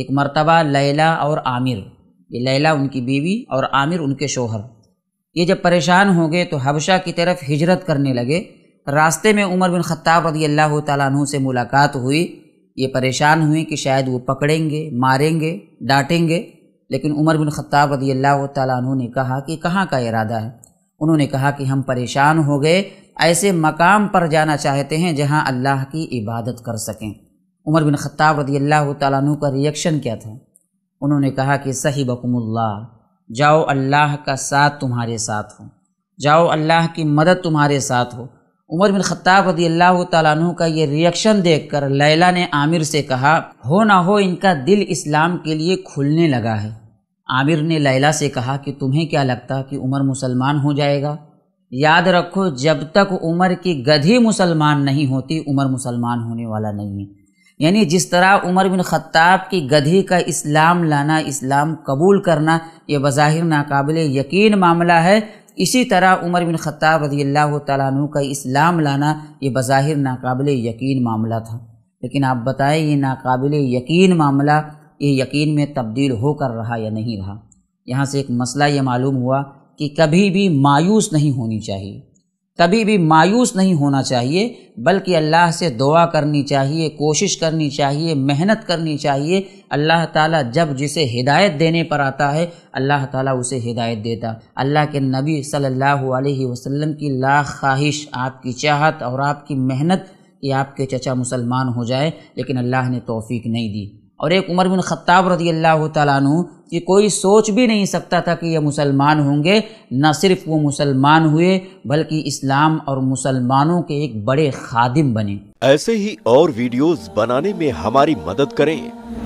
एक मरतबा लैला और आमिर ये लैला उनकी बीवी और आमिर उनके शोहर ये जब परेशान हो गए तो हबशा की तरफ हिजरत करने लगे रास्ते में उमर बिन खत्ताब रदी अल्लाह तु से मुलाकात हुई ये परेशान हुई कि शायद वो पकड़ेंगे मारेंगे डांटेंगे लेकिन उमर बिन खत्ताब रदी अल्लाह तु ने कहा कि कहाँ का इरादा है उन्होंने कहा कि हम परेशान हो गए ऐसे मकाम पर जाना चाहते हैं जहाँ अल्लाह की इबादत कर सकें उमर बिन ख़त्ताब रदी अल्लाह तु का रिएक्शन क्या था उन्होंने कहा कि सही बकुमुल्ला जाओ अल्लाह का साथ तुम्हारे साथ हो जाओ अल्लाह की मदद तुम्हारे साथ हो उमर बिन ख़त्ताब रदी अल्लाह तु का ये रिएक्शन देखकर लैला ने आमिर से कहा हो ना हो इनका दिल इस्लाम के लिए खुलने लगा है आमिर ने लैला से कहा कि तुम्हें क्या लगता कि उमर मुसलमान हो जाएगा याद रखो जब तक उमर की गधी मुसलमान नहीं होती उमर मुसलमान होने वाला नहीं है यानी जिस तरह उमर बिन ख़त्ताब की गधी का इस्लाम लाना इस्लाम कबूल करना ये बज़ाहिर नाकबिल यकीन मामला है इसी तरह उमर बिन ख़त्ताब रजी अल्लाह तु का इस्लाम लाना ये बज़ाहिर नाकबिल यकीन मामला था लेकिन आप बताएं ये नाकबिल यकीन मामला ये यकीन में तब्दील होकर रहा या नहीं रहा यहाँ से एक मसला ये मालूम हुआ कि कभी भी मायूस नहीं होनी चाहिए कभी भी मायूस नहीं होना चाहिए बल्कि अल्लाह से दुआ करनी चाहिए कोशिश करनी चाहिए मेहनत करनी चाहिए अल्लाह ताला जब जिसे हिदायत देने पर आता है अल्लाह ताला उसे हिदायत देता अल्लाह के नबी सल्लल्लाहु अलैहि वसल्लम की लाख ख्वाहिश आपकी चाहत और आपकी मेहनत कि आपके चचा मुसलमान हो जाए लेकिन अल्लाह ने तोफ़ी नहीं दी और एक उमर बिन ख़त्ताब रजी अल्लाह तु कि कोई सोच भी नहीं सकता था कि ये मुसलमान होंगे न सिर्फ वो मुसलमान हुए बल्कि इस्लाम और मुसलमानों के एक बड़े खादिम बने ऐसे ही और वीडियोस बनाने में हमारी मदद करें